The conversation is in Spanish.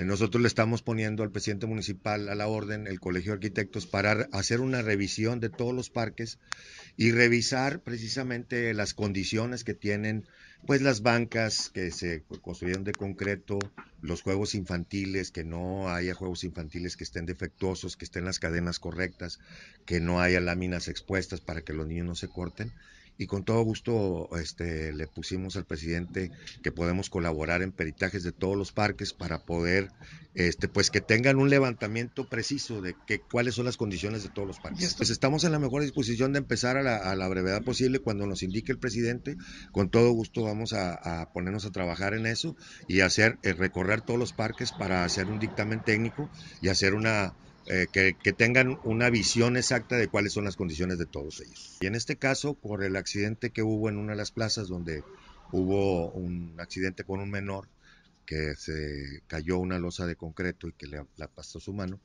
Eh, nosotros le estamos poniendo al presidente municipal a la orden, el Colegio de Arquitectos, para hacer una revisión de todos los parques y revisar precisamente las condiciones que tienen, pues las bancas que se construyeron de concreto, los juegos infantiles, que no haya juegos infantiles que estén defectuosos, que estén las cadenas correctas, que no haya láminas expuestas para que los niños no se corten y con todo gusto este, le pusimos al presidente que podemos colaborar en peritajes de todos los parques para poder este, pues que tengan un levantamiento preciso de cuáles son las condiciones de todos los parques. Pues estamos en la mejor disposición de empezar a la, brevedad posible cuando nos indique el presidente. Con todo gusto vamos a, a ponernos a trabajar en eso y hacer eh, recorrer todos los parques para hacer un dictamen técnico y hacer una eh, que, que, tengan una visión exacta de cuáles son las condiciones de todos ellos. Y en este caso, por el accidente que hubo en una de las plazas donde hubo un accidente con un menor que se cayó una losa de concreto y que le pasó su mano,